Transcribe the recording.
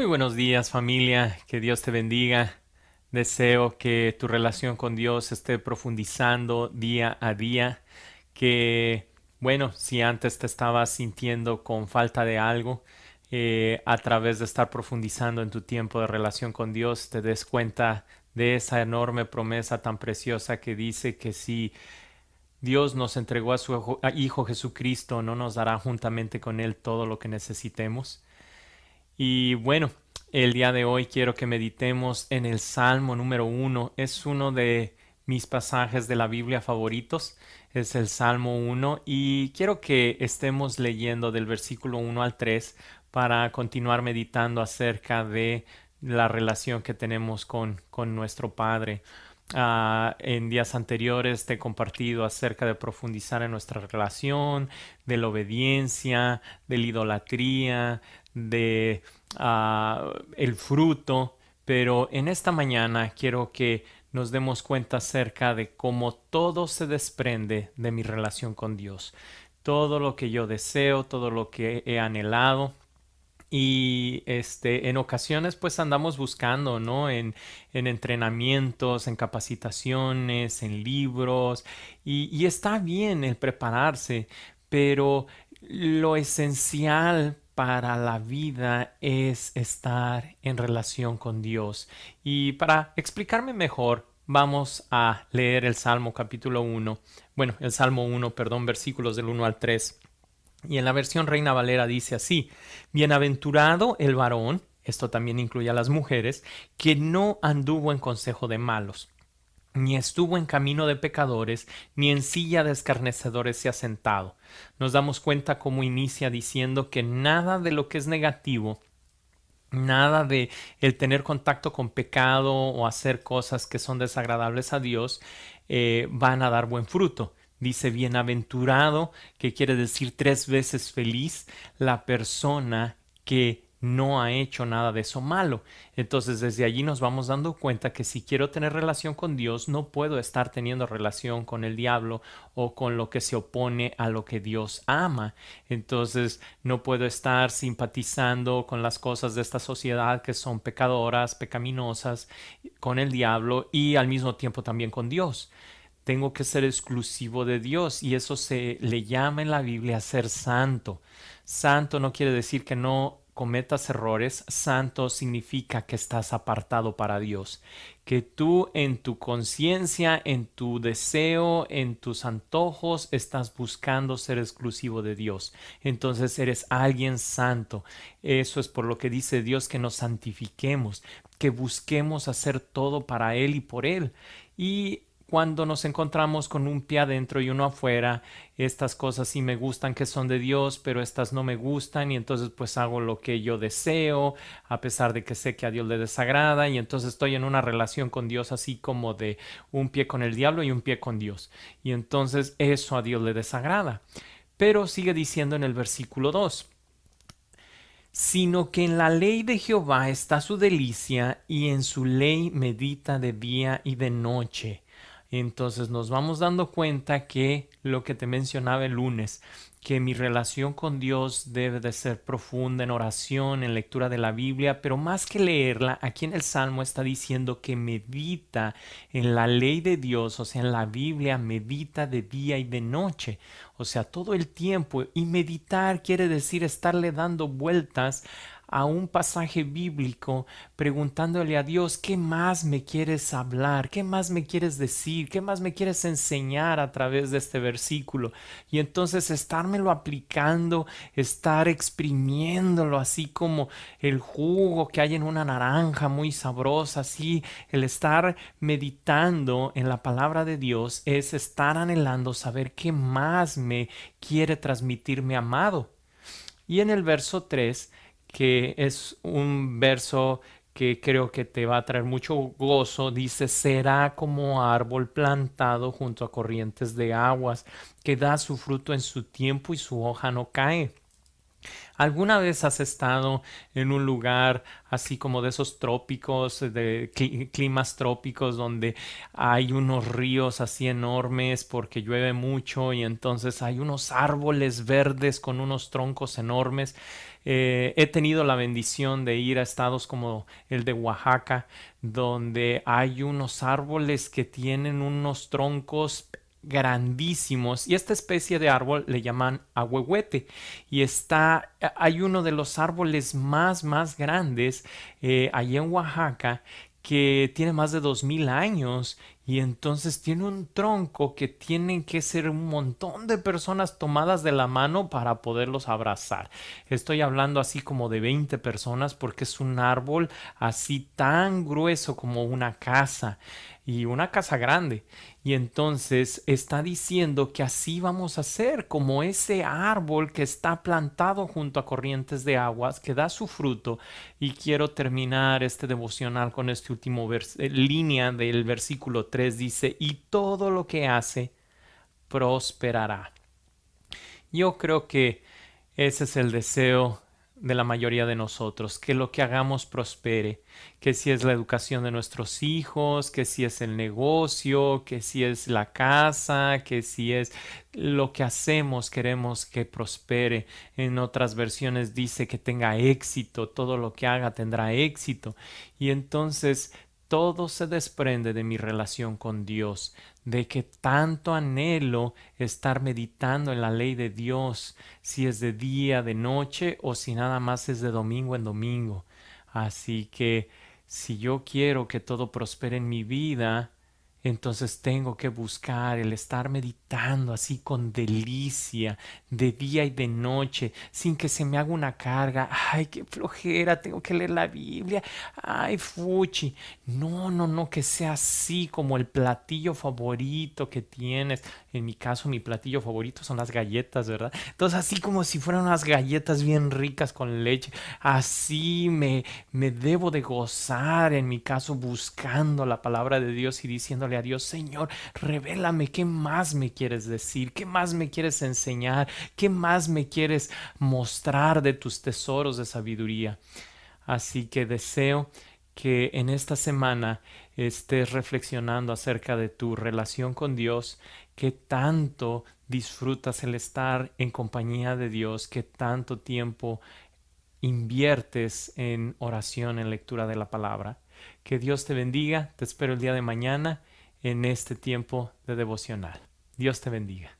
Muy buenos días familia, que Dios te bendiga. Deseo que tu relación con Dios esté profundizando día a día, que bueno, si antes te estabas sintiendo con falta de algo, eh, a través de estar profundizando en tu tiempo de relación con Dios, te des cuenta de esa enorme promesa tan preciosa que dice que si Dios nos entregó a su Hijo Jesucristo, no nos dará juntamente con Él todo lo que necesitemos. Y bueno, el día de hoy quiero que meditemos en el Salmo número uno. Es uno de mis pasajes de la Biblia favoritos. Es el Salmo 1 y quiero que estemos leyendo del versículo 1 al 3 para continuar meditando acerca de la relación que tenemos con, con nuestro Padre. Ah, en días anteriores te he compartido acerca de profundizar en nuestra relación, de la obediencia, de la idolatría, de ah, el fruto, pero en esta mañana quiero que nos demos cuenta acerca de cómo todo se desprende de mi relación con Dios. Todo lo que yo deseo, todo lo que he anhelado, y este, en ocasiones pues andamos buscando, ¿no? En, en entrenamientos, en capacitaciones, en libros. Y, y está bien el prepararse, pero lo esencial para la vida es estar en relación con Dios. Y para explicarme mejor, vamos a leer el Salmo capítulo 1, bueno, el Salmo 1, perdón, versículos del 1 al 3. Y en la versión Reina Valera dice así, Bienaventurado el varón, esto también incluye a las mujeres, que no anduvo en consejo de malos ni estuvo en camino de pecadores, ni en silla de escarnecedores se ha sentado. Nos damos cuenta cómo inicia diciendo que nada de lo que es negativo, nada de el tener contacto con pecado o hacer cosas que son desagradables a Dios, eh, van a dar buen fruto. Dice bienaventurado, que quiere decir tres veces feliz, la persona que no ha hecho nada de eso malo. Entonces desde allí nos vamos dando cuenta que si quiero tener relación con Dios, no puedo estar teniendo relación con el diablo o con lo que se opone a lo que Dios ama. Entonces no puedo estar simpatizando con las cosas de esta sociedad que son pecadoras, pecaminosas, con el diablo y al mismo tiempo también con Dios tengo que ser exclusivo de Dios y eso se le llama en la Biblia ser santo. Santo no quiere decir que no cometas errores, santo significa que estás apartado para Dios, que tú en tu conciencia, en tu deseo, en tus antojos estás buscando ser exclusivo de Dios. Entonces eres alguien santo. Eso es por lo que dice Dios que nos santifiquemos, que busquemos hacer todo para Él y por Él. Y cuando nos encontramos con un pie adentro y uno afuera, estas cosas sí me gustan que son de Dios, pero estas no me gustan y entonces pues hago lo que yo deseo, a pesar de que sé que a Dios le desagrada y entonces estoy en una relación con Dios así como de un pie con el diablo y un pie con Dios. Y entonces eso a Dios le desagrada. Pero sigue diciendo en el versículo 2 sino que en la ley de Jehová está su delicia y en su ley medita de día y de noche entonces nos vamos dando cuenta que lo que te mencionaba el lunes, que mi relación con Dios debe de ser profunda en oración, en lectura de la Biblia, pero más que leerla, aquí en el Salmo está diciendo que medita en la ley de Dios, o sea, en la Biblia, medita de día y de noche, o sea, todo el tiempo. Y meditar quiere decir estarle dando vueltas a un pasaje bíblico preguntándole a Dios, ¿qué más me quieres hablar? ¿Qué más me quieres decir? ¿Qué más me quieres enseñar a través de este versículo? Y entonces estármelo aplicando, estar exprimiéndolo así como el jugo que hay en una naranja muy sabrosa, así el estar meditando en la palabra de Dios es estar anhelando saber qué más me quiere transmitir mi amado. Y en el verso 3 que es un verso que creo que te va a traer mucho gozo, dice, será como árbol plantado junto a corrientes de aguas, que da su fruto en su tiempo y su hoja no cae. ¿Alguna vez has estado en un lugar así como de esos trópicos, de climas trópicos, donde hay unos ríos así enormes porque llueve mucho y entonces hay unos árboles verdes con unos troncos enormes? Eh, he tenido la bendición de ir a estados como el de Oaxaca, donde hay unos árboles que tienen unos troncos grandísimos y esta especie de árbol le llaman ahuehuete y está hay uno de los árboles más más grandes eh, allí en Oaxaca que tiene más de 2000 años y entonces tiene un tronco que tienen que ser un montón de personas tomadas de la mano para poderlos abrazar. Estoy hablando así como de 20 personas porque es un árbol así tan grueso como una casa y una casa grande. Y entonces está diciendo que así vamos a ser como ese árbol que está plantado junto a corrientes de aguas, que da su fruto. Y quiero terminar este devocional con este último eh, línea del versículo 3. Dice, y todo lo que hace prosperará. Yo creo que ese es el deseo de la mayoría de nosotros, que lo que hagamos prospere, que si es la educación de nuestros hijos, que si es el negocio, que si es la casa, que si es lo que hacemos, queremos que prospere. En otras versiones dice que tenga éxito, todo lo que haga tendrá éxito. Y entonces todo se desprende de mi relación con Dios, de que tanto anhelo estar meditando en la ley de Dios, si es de día, de noche o si nada más es de domingo en domingo. Así que si yo quiero que todo prospere en mi vida, entonces tengo que buscar el estar meditando así con delicia, de día y de noche, sin que se me haga una carga. Ay, qué flojera, tengo que leer la Biblia. Ay, fuchi. No, no, no, que sea así como el platillo favorito que tienes. En mi caso, mi platillo favorito son las galletas, ¿verdad? Entonces, así como si fueran unas galletas bien ricas con leche. Así me, me debo de gozar, en mi caso, buscando la palabra de Dios y diciéndole a Dios, Señor, revélame qué más me quieres decir, qué más me quieres enseñar, qué más me quieres mostrar de tus tesoros de sabiduría. Así que deseo que en esta semana estés reflexionando acerca de tu relación con Dios, qué tanto disfrutas el estar en compañía de Dios, qué tanto tiempo inviertes en oración, en lectura de la palabra. Que Dios te bendiga, te espero el día de mañana en este tiempo de devocional. Dios te bendiga.